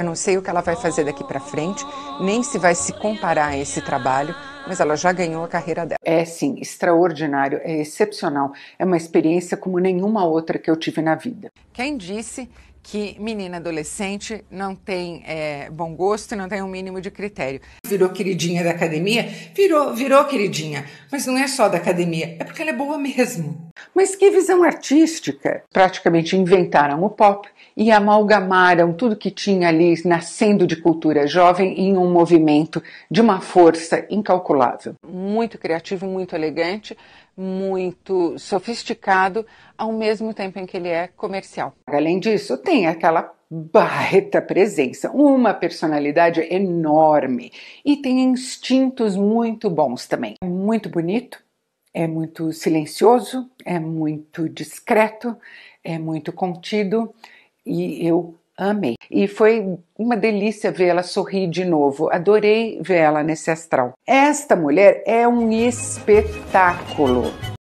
Eu não sei o que ela vai fazer daqui para frente, nem se vai se comparar a esse trabalho, mas ela já ganhou a carreira dela. É sim, extraordinário, é excepcional, é uma experiência como nenhuma outra que eu tive na vida. Quem disse que menina adolescente não tem é, bom gosto e não tem um mínimo de critério. Virou queridinha da academia? Virou, virou queridinha. Mas não é só da academia, é porque ela é boa mesmo. Mas que visão artística! Praticamente inventaram o pop e amalgamaram tudo que tinha ali nascendo de cultura jovem em um movimento de uma força incalculável. Muito criativo, muito elegante, muito sofisticado, ao mesmo tempo em que ele é comercial. Além disso, tem aquela baita presença, uma personalidade enorme e tem instintos muito bons também. É muito bonito, é muito silencioso, é muito discreto, é muito contido e eu amei. E foi uma delícia vê-la sorrir de novo. Adorei vê-la nesse astral. Esta mulher é um espetáculo.